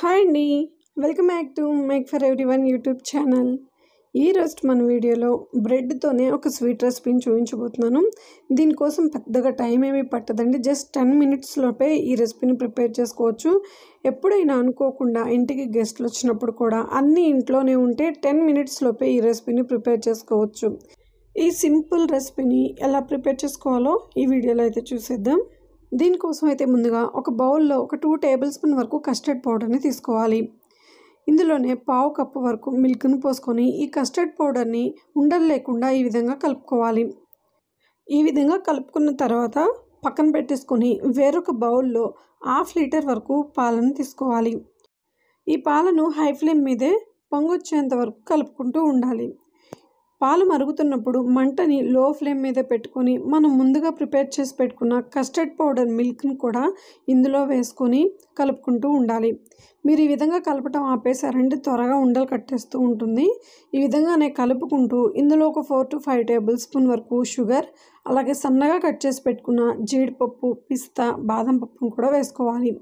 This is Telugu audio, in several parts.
హాయ్ అండి welcome back to make for everyone YouTube channel ఈ రోజు మన వీడియోలో బ్రెడ్తోనే ఒక స్వీట్ రెసిపీని చూపించబోతున్నాను దీనికోసం పెద్దగా టైం ఏమీ పట్టదండి జస్ట్ టెన్ మినిట్స్లోపే ఈ రెసిపీని ప్రిపేర్ చేసుకోవచ్చు ఎప్పుడైనా అనుకోకుండా ఇంటికి గెస్ట్లు వచ్చినప్పుడు కూడా అన్నీ ఇంట్లోనే ఉంటే టెన్ మినిట్స్లోపే ఈ రెసిపీని ప్రిపేర్ చేసుకోవచ్చు ఈ సింపుల్ రెసిపీని ఎలా ప్రిపేర్ చేసుకోవాలో ఈ వీడియోలో అయితే చూసేద్దాం దీనికోసం అయితే ముందుగా ఒక బౌల్లో ఒక టూ టేబుల్ స్పూన్ వరకు కస్టర్డ్ పౌడర్ని తీసుకోవాలి ఇందులోనే పావు కప్పు వరకు మిల్క్ను పోసుకొని ఈ కస్టర్డ్ పౌడర్ని ఉండలు లేకుండా ఈ విధంగా కలుపుకోవాలి ఈ విధంగా కలుపుకున్న తర్వాత పక్కన పెట్టేసుకొని వేరొక బౌల్లో హాఫ్ లీటర్ వరకు పాలను తీసుకోవాలి ఈ పాలను హై ఫ్లేమ్ మీదే పొంగొచ్చేంత వరకు కలుపుకుంటూ ఉండాలి పాలు మరుగుతున్నప్పుడు మంటని లో ఫ్లేమ్ మీద పెట్టుకొని మనం ముందుగా ప్రిపేర్ చేసి పెట్టుకున్న కస్టర్డ్ పౌడర్ మిల్క్ను కూడా ఇందులో వేసుకొని కలుపుకుంటూ ఉండాలి మీరు ఈ విధంగా కలపటం ఆపేసారంటే త్వరగా ఉండలు కట్టేస్తూ ఉంటుంది ఈ విధంగానే కలుపుకుంటూ ఇందులో ఒక four to five tablespoon వరకు షుగర్ అలాగే సన్నగా కట్ చేసి పెట్టుకున్న జీడిపప్పు పిస్తా బాదం పప్పును కూడా వేసుకోవాలి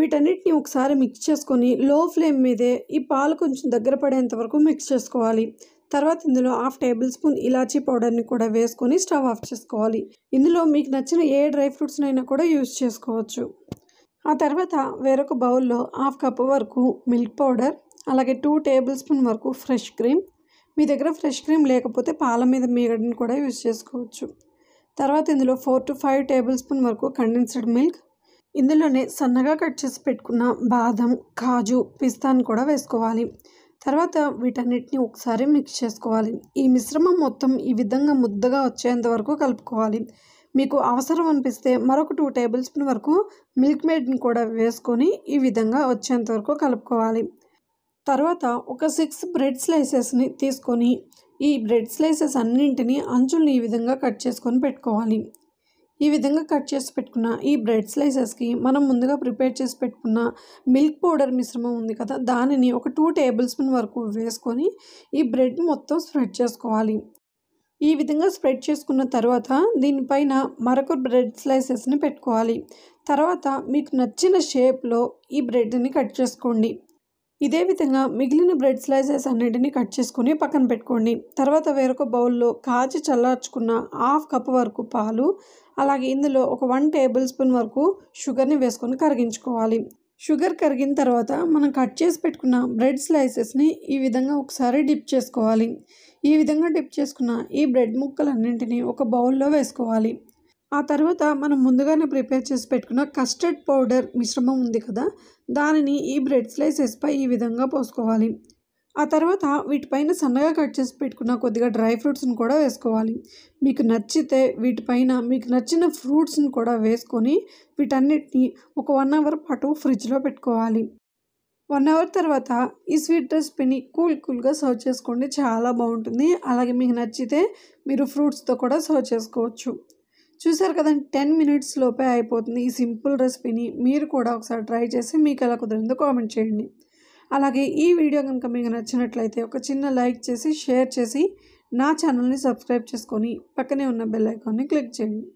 వీటన్నిటిని ఒకసారి మిక్స్ చేసుకొని లో ఫ్లేమ్ మీదే ఈ పాలు కొంచెం దగ్గర పడేంత వరకు మిక్స్ చేసుకోవాలి తర్వాత ఇందులో హాఫ్ టేబుల్ స్పూన్ ఇలాచీ పౌడర్ని కూడా వేసుకొని స్టవ్ ఆఫ్ చేసుకోవాలి ఇందులో మీకు నచ్చిన ఏ డ్రై ఫ్రూట్స్నైనా కూడా యూజ్ చేసుకోవచ్చు ఆ తర్వాత వేరొక బౌల్లో హాఫ్ కప్ వరకు మిల్క్ పౌడర్ అలాగే టూ టేబుల్ స్పూన్ వరకు ఫ్రెష్ క్రీమ్ మీ దగ్గర ఫ్రెష్ క్రీమ్ లేకపోతే పాల మీద మీగడని కూడా యూజ్ చేసుకోవచ్చు తర్వాత ఇందులో four to five tablespoon వరకు కండెన్స్డ్ మిల్క్ ఇందులోనే సన్నగా కట్ చేసి పెట్టుకున్న బాదం కాజు పిస్తాను కూడా వేసుకోవాలి తర్వాత వీటన్నిటిని ఒకసారి మిక్స్ చేసుకోవాలి ఈ మిశ్రమం మొత్తం ఈ విధంగా ముద్దగా వచ్చేంత వరకు కలుపుకోవాలి మీకు అవసరం అనిపిస్తే మరొక టూ టేబుల్ స్పూన్ వరకు మిల్క్ మేడ్ని కూడా వేసుకొని ఈ విధంగా వచ్చేంత వరకు కలుపుకోవాలి తర్వాత ఒక సిక్స్ బ్రెడ్ స్లైసెస్ని తీసుకొని ఈ బ్రెడ్ స్లైసెస్ అన్నింటినీ అంచుల్ని ఈ విధంగా కట్ చేసుకొని పెట్టుకోవాలి ఈ విధంగా కట్ చేసి పెట్టుకున్న ఈ బ్రెడ్ స్లైసెస్కి మనం ముందుగా ప్రిపేర్ చేసి పెట్టుకున్న మిల్క్ పౌడర్ మిశ్రమం ఉంది కదా దానిని ఒక టూ టేబుల్ స్పూన్ వరకు వేసుకొని ఈ బ్రెడ్ మొత్తం స్ప్రెడ్ చేసుకోవాలి ఈ విధంగా స్ప్రెడ్ చేసుకున్న తర్వాత దీనిపైన మరొక బ్రెడ్ స్లైసెస్ని పెట్టుకోవాలి తర్వాత మీకు నచ్చిన షేప్లో ఈ బ్రెడ్ని కట్ చేసుకోండి ఇదే విధంగా మిగిలిన బ్రెడ్ స్లైసెస్ అన్నింటినీ కట్ చేసుకుని పక్కన పెట్టుకోండి తర్వాత వేరొక బౌల్లో కాచి చల్లార్చుకున్న హాఫ్ కప్ వరకు పాలు అలాగే ఇందులో ఒక వన్ టేబుల్ స్పూన్ వరకు షుగర్ని వేసుకొని కరిగించుకోవాలి షుగర్ కరిగిన తర్వాత మనం కట్ చేసి పెట్టుకున్న బ్రెడ్ స్లైసెస్ని ఈ విధంగా ఒకసారి డిప్ చేసుకోవాలి ఈ విధంగా డిప్ చేసుకున్న ఈ బ్రెడ్ ముక్కలన్నింటినీ ఒక బౌల్లో వేసుకోవాలి ఆ తర్వాత మనం ముందుగానే ప్రిపేర్ చేసి పెట్టుకున్న కస్టర్డ్ పౌడర్ మిశ్రమం ఉంది కదా దానిని ఈ బ్రెడ్ స్లైసెస్పై ఈ విధంగా పోసుకోవాలి ఆ తర్వాత వీటిపైన సన్నగా కట్ చేసి పెట్టుకున్న కొద్దిగా డ్రై ఫ్రూట్స్ని కూడా వేసుకోవాలి మీకు నచ్చితే వీటిపైన మీకు నచ్చిన ఫ్రూట్స్ని కూడా వేసుకొని వీటన్నిటిని ఒక వన్ అవర్ పాటు ఫ్రిడ్జ్లో పెట్టుకోవాలి వన్ అవర్ తర్వాత ఈ స్వీట్ రెసిపీని కూల్ కూల్గా సర్వ్ చేసుకోండి చాలా బాగుంటుంది అలాగే మీకు నచ్చితే మీరు ఫ్రూట్స్తో కూడా సర్వ్ చేసుకోవచ్చు చూసారు కదండి టెన్ మినిట్స్ లోపే అయిపోతుంది ఈ సింపుల్ రెసిపీని మీరు కూడా ఒకసారి ట్రై చేసి మీకు ఎలా కుదిరిందో కామెంట్ చేయండి అలాగే ఈ వీడియో కనుక మీకు నచ్చినట్లయితే ఒక చిన్న లైక్ చేసి షేర్ చేసి నా ఛానల్ని సబ్స్క్రైబ్ చేసుకొని పక్కనే ఉన్న బెల్ ఐకాన్ని క్లిక్ చేయండి